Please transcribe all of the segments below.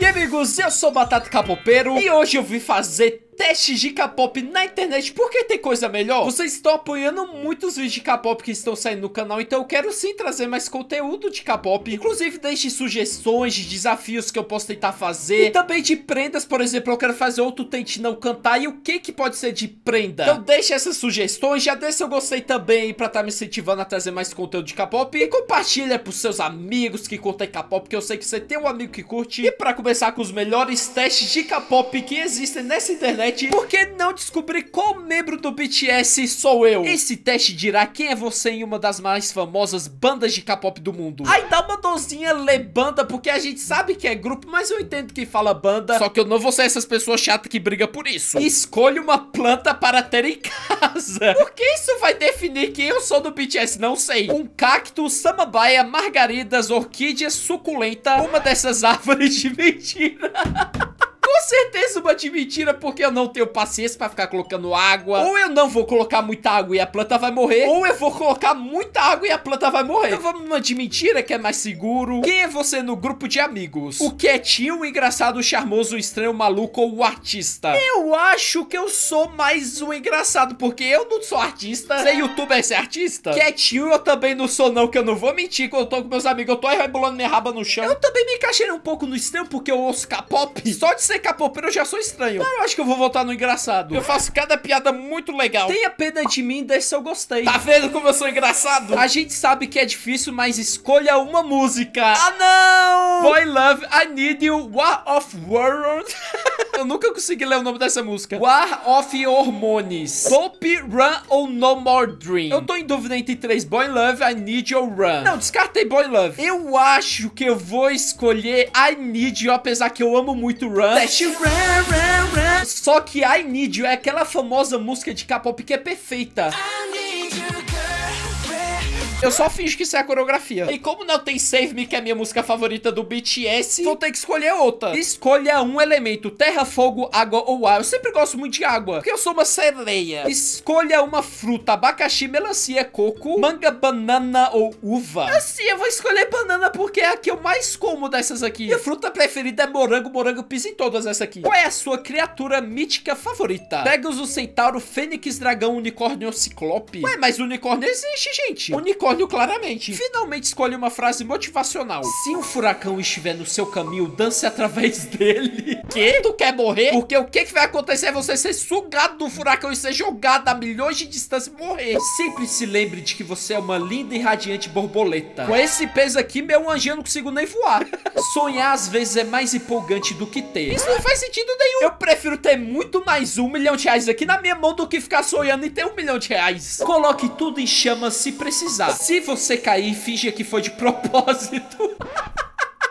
E amigos, eu sou Batata Capopeiro e hoje eu vim fazer testes de K-pop na internet porque tem coisa melhor. Vocês estão apoiando muitos vídeos de K-pop que estão saindo no canal, então eu quero sim trazer mais conteúdo de K-pop. Inclusive, deixe sugestões de desafios que eu posso tentar fazer. E também de prendas, por exemplo, eu quero fazer outro Tente Não Cantar e o que que pode ser de prenda. Então deixe essas sugestões, já deixe seu gostei também pra estar tá me incentivando a trazer mais conteúdo de K-pop. E compartilha pros seus amigos que curtem K-pop, que eu sei que você tem um amigo que curte. E pra começar com os melhores testes de K-pop que existem nessa internet, por que não descobrir qual membro do BTS sou eu? Esse teste dirá quem é você em uma das mais famosas bandas de K-pop do mundo. Ai, dá uma dozinha ler banda, porque a gente sabe que é grupo, mas eu entendo que fala banda. Só que eu não vou ser essas pessoas chatas que briga por isso. Escolha uma planta para ter em casa. Por que isso vai definir quem eu sou do BTS? Não sei. Um cacto, samambaia, margaridas, orquídeas, suculenta, uma dessas árvores de mentira. com certeza uma de mentira, porque eu não tenho paciência pra ficar colocando água. Ou eu não vou colocar muita água e a planta vai morrer. Ou eu vou colocar muita água e a planta vai morrer. Então vamos numa de mentira, que é mais seguro. Quem é você no grupo de amigos? O quietinho, o engraçado, o charmoso, o estranho, o maluco ou o artista? Eu acho que eu sou mais um engraçado, porque eu não sou artista. Você é youtuber, você é artista? Quietinho eu também não sou não, que eu não vou mentir. Quando eu tô com meus amigos, eu tô rebolando minha raba no chão. Eu também me encaixei um pouco no estranho, porque eu ouço K-pop. Só de ser explicar, pô, eu já sou estranho. Não, eu acho que eu vou voltar no engraçado. Eu faço cada piada muito legal. Tenha pena de mim, deixa eu gostei. Tá vendo como eu sou engraçado? A gente sabe que é difícil, mas escolha uma música. Ah, não! Boy Love, I Need You, War of World. Eu nunca consegui ler o nome dessa música. War of Hormones. Pop Run ou No More Dream. Eu tô em dúvida entre três. Boy Love, I Need Your Run. Não, descartei Boy Love. Eu acho que eu vou escolher I Need You, apesar que eu amo muito Run. you Run, Run, Run. Só que I Need You é aquela famosa música de K-pop que é perfeita. I need you, eu só finjo que isso é a coreografia. E como não tem Save Me, que é a minha música favorita do BTS, vou ter que escolher outra. Escolha um elemento, terra, fogo, água ou ar. Eu sempre gosto muito de água, porque eu sou uma sereia. Escolha uma fruta, abacaxi, melancia, coco, manga, banana ou uva. Assim, eu vou escolher banana porque é a que eu mais como dessas aqui. Minha fruta preferida é morango, morango pisa em todas essas aqui. Qual é a sua criatura mítica favorita? Pegasus, centauro, fênix, dragão, unicórnio ou ciclope? Ué, mas unicórnio existe, gente. Unicórnio unicórnio claramente. Finalmente escolhe uma frase motivacional. Se um furacão estiver no seu caminho, dance através dele. Que? Tu quer morrer? Porque o que, que vai acontecer é você ser sugado do furacão e ser jogado a milhões de distância e morrer. Sempre se lembre de que você é uma linda e radiante borboleta. Com esse peso aqui, meu anjinho, eu não consigo nem voar. Sonhar às vezes é mais empolgante do que ter. Isso não faz sentido nenhum. Eu prefiro ter muito mais um milhão de reais aqui na minha mão do que ficar sonhando e ter um milhão de reais. Coloque tudo em chamas se precisar. Se você cair, finge que foi de propósito.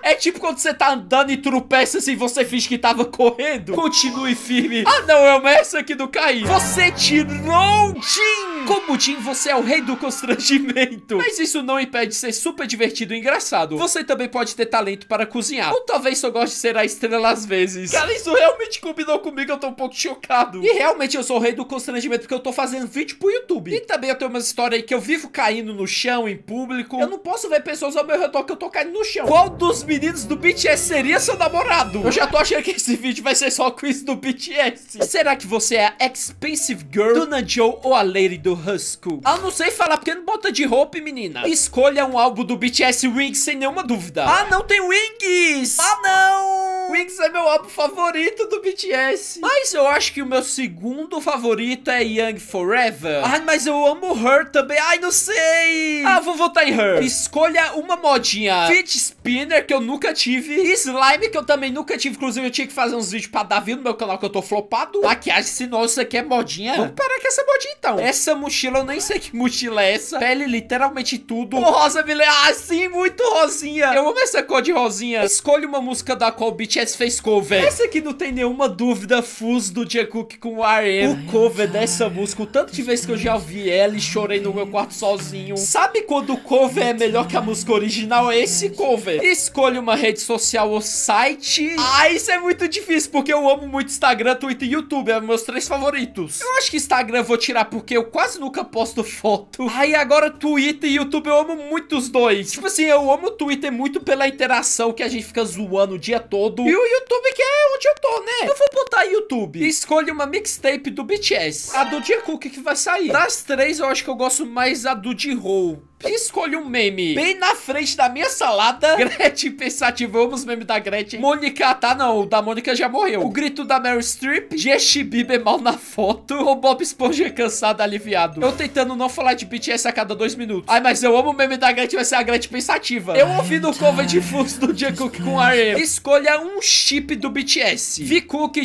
É tipo quando você tá andando e tropeça assim, você finge que tava correndo. Continue firme. Ah, não, é mestre aqui do cair. Você tirou o jeans. Como Jim, você é o rei do constrangimento. Mas isso não impede de ser super divertido e engraçado. Você também pode ter talento para cozinhar. Ou talvez só goste de ser a estrela às vezes. Cara, isso realmente combinou comigo, eu tô um pouco chocado. E realmente eu sou o rei do constrangimento porque eu tô fazendo vídeo pro YouTube. E também eu tenho umas histórias aí que eu vivo caindo no chão em público. Eu não posso ver pessoas ao meu redor que eu tô caindo no chão. Qual dos meninos do BTS seria seu namorado? Eu já tô achando que esse vídeo vai ser só quiz do BTS. Será que você é a Expensive Girl, do Joe ou a Lady do Husku. Ah, não sei falar porque não bota de roupa, menina. Escolha um álbum do BTS Wings sem nenhuma dúvida. Ah, não tem Wings! Ah, não! Wings é meu álbum favorito do BTS. Mas eu acho que o meu segundo favorito é Young Forever. Ai, mas eu amo Her também. Ai, não sei. Ah, vou votar em Her. Escolha uma modinha. Fit Spinner, que eu nunca tive. Slime, que eu também nunca tive. Inclusive, eu tinha que fazer uns vídeos pra Davi no meu canal que eu tô flopado. Maquiagem, se não, isso aqui é modinha. Vamos parar com essa modinha, então. Essa mochila, eu nem sei que mochila é essa. Pele, literalmente tudo. O rosa, beleza? Ah, sim, muito rosinha. Eu amo essa cor de rosinha. Escolha uma música da qual o BTS BTS fez cover. Essa aqui não tem nenhuma dúvida, Fus do Jungkook com o RM. O cover dessa música, o tanto de vezes que eu já ouvi ela e chorei no meu quarto sozinho. Sabe quando o cover é melhor que a música original? É esse cover. Escolha uma rede social ou site. Ah, isso é muito difícil, porque eu amo muito Instagram, Twitter e YouTube. É meus três favoritos. Eu acho que Instagram eu vou tirar, porque eu quase nunca posto foto. Aí e agora Twitter e YouTube eu amo muito os dois. Tipo assim, eu amo o Twitter muito pela interação que a gente fica zoando o dia todo. E o YouTube que é onde eu tô, né? Eu vou botar YouTube. E uma mixtape do BTS. A do Jungkook que vai sair. Das três, eu acho que eu gosto mais a do j Escolha um meme bem na frente da minha salada. Gretchen pensativa, vamos meme da Gretchen. Mônica, tá não, o da Mônica já morreu. O grito da Mary Streep. Jesse Bieber mal na foto. O Bob Esponja cansado, aliviado. Eu tentando não falar de BTS a cada dois minutos. Ai, mas eu amo o meme da Gretchen, vai ser a Gretchen pensativa. Eu ouvi no cover de fuso do Jungkook com a Ariel. Escolha um chip do BTS.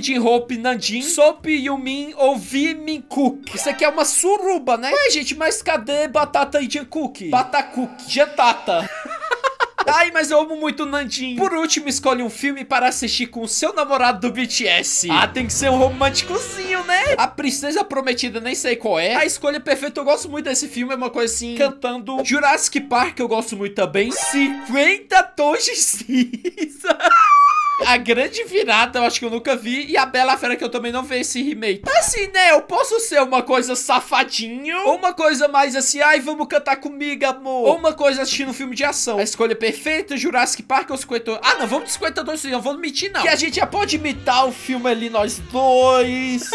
Jin Hope, Nandin, Soap, Yumin ou Vimin Cook. Isso aqui é uma suruba, né? Ué, gente, mas cadê Batata e Jungkook? Patacuque. Patacuque. É Ai, mas eu amo muito o Nandinho. Por último, escolhe um filme para assistir com o seu namorado do BTS. Ah, tem que ser um românticozinho, né? A Princesa Prometida, nem sei qual é. A Escolha Perfeita, eu gosto muito desse filme, é uma coisa assim, cantando. Jurassic Park, eu gosto muito também. 50 tons de cinza. A Grande Virada eu acho que eu nunca vi e a Bela Fera que eu também não vi esse remake. Assim, né, eu posso ser uma coisa safadinho ou uma coisa mais assim, ai, vamos cantar comigo, amor. Ou uma coisa assistindo um filme de ação. A escolha perfeita, Jurassic Park ou 52... Ah, não, vamos de 52, não vamos mentir, não. Que a gente já pode imitar o filme ali, nós dois.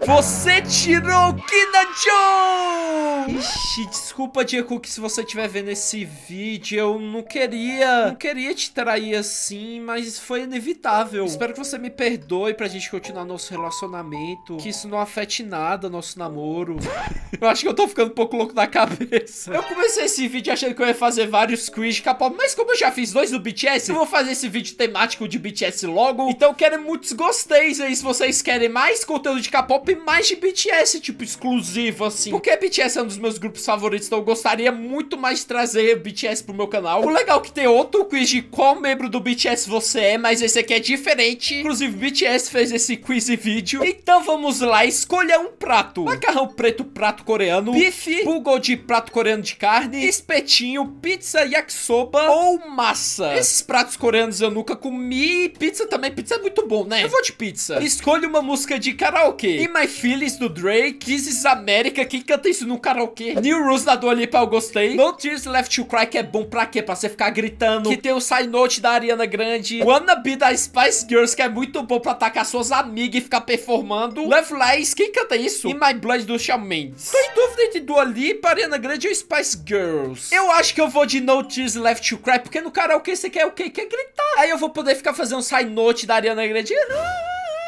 Você tirou Kina Joe! Ixi, desculpa, Diego, que se você estiver vendo esse vídeo, eu não queria, não queria te trair assim, mas foi inevitável. Espero que você me perdoe pra gente continuar nosso relacionamento, que isso não afete nada nosso namoro. eu acho que eu tô ficando um pouco louco da cabeça. Eu comecei esse vídeo achando que eu ia fazer vários quiz de K-pop, mas como eu já fiz dois do BTS, eu vou fazer esse vídeo temático de BTS logo. Então eu quero muitos gosteis aí se vocês querem mais conteúdo de K-pop e mais de BTS, tipo, exclusivo assim. Porque BTS é um dos meus grupos favoritos então eu gostaria muito mais de trazer BTS pro meu canal. O legal é que tem outro quiz de qual membro do BTS você é, mas esse aqui é diferente. Inclusive, BTS fez esse quiz e vídeo. Então vamos lá, escolha um prato. Macarrão preto, prato coreano. Bife, bulgogi, prato coreano de carne. Espetinho, pizza, yakisoba ou massa. Esses pratos coreanos eu nunca comi. Pizza também, pizza é muito bom, né? Eu vou de pizza. Escolha uma música de karaokê. E My Feelings, do Drake. This is America, quem canta isso no karaokê? New Rules, da dado ali pra eu gostei. No Tears Left to Cry, que é bom pra quê? Pra você ficar gritando. Que tem o Side Note da Ariana Grande. Wannabe da Spice Girls, que é muito bom pra atacar suas amigas e ficar performando. Love Lies, quem canta isso? E My Blood do Shawn Mendes. Tô em dúvida entre Dua Lipa, Ariana Grande ou Spice Girls. Eu acho que eu vou de No Tears Left to Cry, porque no karaokê você quer o quê? Quer gritar. Aí eu vou poder ficar fazendo o Side Note da Ariana Grande.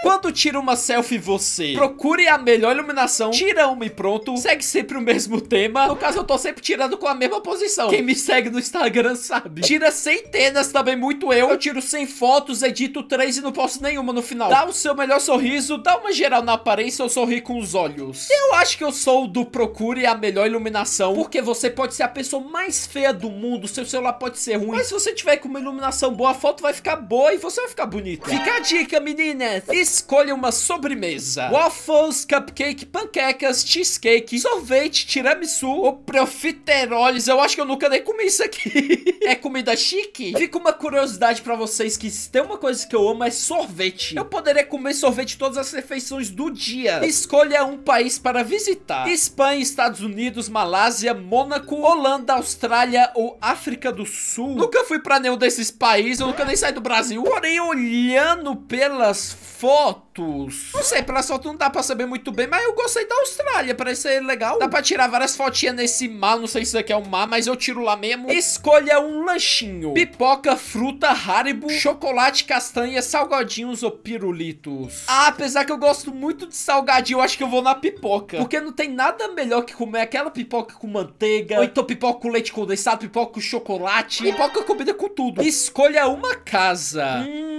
Quando tira uma selfie você, procure a melhor iluminação, tira uma e pronto, segue sempre o mesmo tema. No caso, eu tô sempre tirando com a mesma posição. Quem me segue no Instagram sabe. Tira centenas também, muito eu. Eu tiro 100 fotos, edito 3 e não posto nenhuma no final. Dá o seu melhor sorriso, dá uma geral na aparência ou sorri com os olhos. Eu acho que eu sou do procure a melhor iluminação, porque você pode ser a pessoa mais feia do mundo, seu celular pode ser ruim, mas se você tiver com uma iluminação boa, a foto vai ficar boa e você vai ficar bonita. Fica a dica, meninas. E escolha uma sobremesa. Waffles, cupcake, panquecas, cheesecake, sorvete, tiramisu ou profiteroles. Eu acho que eu nunca nem comi isso aqui. é comida chique? Fica uma curiosidade pra vocês que se tem uma coisa que eu amo é sorvete. Eu poderia comer sorvete todas as refeições do dia. Escolha um país para visitar. Espanha, Estados Unidos, Malásia, Mônaco, Holanda, Austrália ou África do Sul. Nunca fui pra nenhum desses países, eu nunca nem saí do Brasil. Porém, olhando pelas fotos fotos. Não sei, pelas fotos não dá pra saber muito bem, mas eu gostei da Austrália, parece ser legal. Dá pra tirar várias fotinhas nesse mar, não sei se isso aqui é um mar, mas eu tiro lá mesmo. Escolha um lanchinho. Pipoca, fruta, haribo, chocolate, castanha, salgadinhos ou pirulitos. Ah, apesar que eu gosto muito de salgadinho, eu acho que eu vou na pipoca. Porque não tem nada melhor que comer aquela pipoca com manteiga, ou então pipoca com leite condensado, pipoca com chocolate, pipoca comida com tudo. Escolha uma casa. Hum,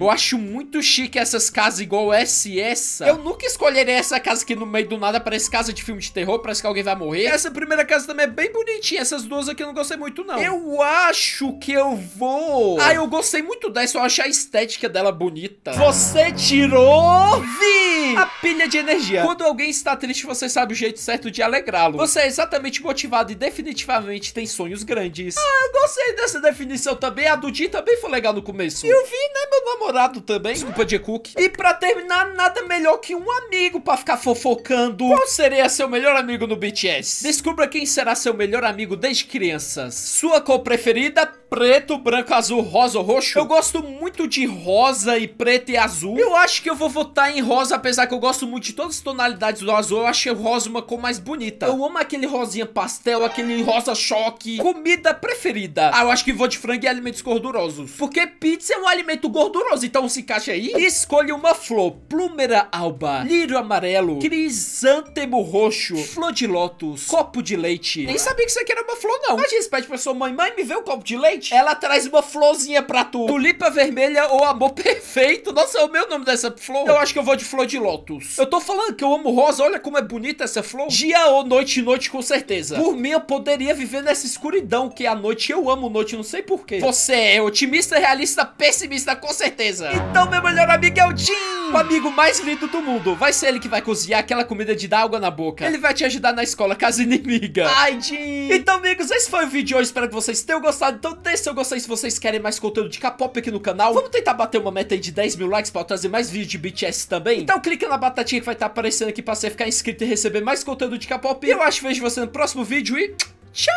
eu acho muito chique essas casas igual essa e essa. Eu nunca escolheria essa casa aqui no meio do nada parece casa de filme de terror, parece que alguém vai morrer. essa primeira casa também é bem bonitinha. Essas duas aqui eu não gostei muito, não. Eu acho que eu vou... Ah, eu gostei muito dessa, eu acho a estética dela bonita. Você tirou... Vi! a pilha de energia. Quando alguém está triste, você sabe o jeito certo de alegrá-lo. Você é exatamente motivado e definitivamente tem sonhos grandes. Ah, gostei dessa definição também. A do Di também foi legal no começo. E eu vi, né, meu namorado também. Desculpa, de Cook. E pra terminar, nada melhor que um amigo pra ficar fofocando. Qual seria seu melhor amigo no BTS? Descubra quem será seu melhor amigo desde crianças. Sua cor preferida, preto, branco, azul, rosa ou roxo? Eu gosto muito de rosa e preto e azul. Eu acho que eu vou votar em rosa, apesar que eu gosto muito de todas as tonalidades do azul, eu achei o rosa uma cor mais bonita. Eu amo aquele rosinha pastel, aquele rosa choque. Comida preferida. Ah, eu acho que vou de frango e alimentos gordurosos. Porque pizza é um alimento gorduroso, então se encaixa aí. Escolha uma flor. Plúmera alba, lírio amarelo, crisântemo roxo, flor de lótus, copo de leite. Nem sabia que isso aqui era uma flor, não. Mas gente pede pra sua mãe, mãe, me vê um copo de leite? Ela traz uma florzinha pra tu. Tulipa vermelha ou amor perfeito. Nossa, é o meu nome dessa flor. Eu acho que eu vou de flor de lótus. Lotus. Eu tô falando que eu amo rosa, olha como é bonita essa flor. Dia ou noite, noite com certeza. Por mim, eu poderia viver nessa escuridão que é a noite. Eu amo noite, não sei porquê. Você é otimista, realista, pessimista, com certeza. Então, meu melhor amigo é o Jim, o amigo mais lindo do mundo. Vai ser ele que vai cozinhar aquela comida de dar água na boca. Ele vai te ajudar na escola, casa inimiga. Ai, Jim. Então, amigos, esse foi o vídeo de hoje. Espero que vocês tenham gostado. Então, deixe seu gostei se vocês querem mais conteúdo de K-pop aqui no canal. Vamos tentar bater uma meta aí de 10 mil likes pra eu trazer mais vídeos de BTS também. Então, clica clica na batatinha que vai estar tá aparecendo aqui para você ficar inscrito e receber mais conteúdo de K-pop. E eu acho que vejo você no próximo vídeo e tchau!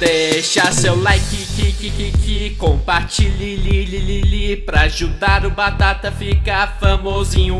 Deixa seu like, que, que, que, que, compartilhe, li, li, li, li, pra ajudar o Batata a ficar famosinho.